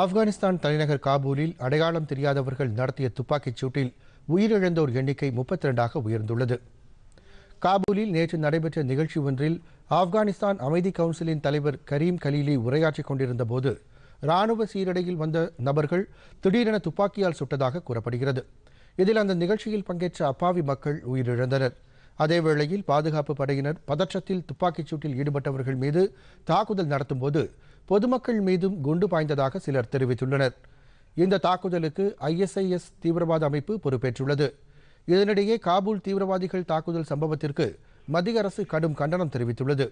ஆப்கானிஸ்தான் தலைநகர் காபூலில் அடையாளம் தெரியாதவர்கள் நடத்திய துப்பாக்கிச் சூட்டில் உயிரிழந்தோர் எண்ணிக்கை முப்பத்தி ரெண்டாக உயர்ந்துள்ளது காபூலில் நேற்று நடைபெற்ற நிகழ்ச்சி ஒன்றில் ஆப்கானிஸ்தான் அமைதி கவுன்சிலின் தலைவர் கரீம் கலீலி உரையாற்றிக் கொண்டிருந்த போது ராணுவ சீரடையில் வந்த நபர்கள் திடீரென துப்பாக்கியால் சுட்டதாக கூறப்படுகிறது இதில் அந்த நிகழ்ச்சியில் பங்கேற்ற அப்பாவி மக்கள் உயிரிழந்தனர் அதேவேளையில் பாதுகாப்பு படையினர் பதற்றத்தில் துப்பாக்கிச் சூட்டில் ஈடுபட்டவர்கள் மீது தாக்குதல் நடத்தும் போது பொதுமக்கள் மீதும் குண்டு பாய்ந்ததாக சிலர் தெரிவித்துள்ளனர் இந்த தாக்குதலுக்கு ஐஎஸ்ஐஎஸ் தீவிரவாத அமைப்பு பொறுப்பேற்றுள்ளது இதனிடையே காபூல் தீவிரவாதிகள் தாக்குதல் சம்பவத்திற்கு மத்திய அரசு கடும் கண்டனம் தெரிவித்துள்ளது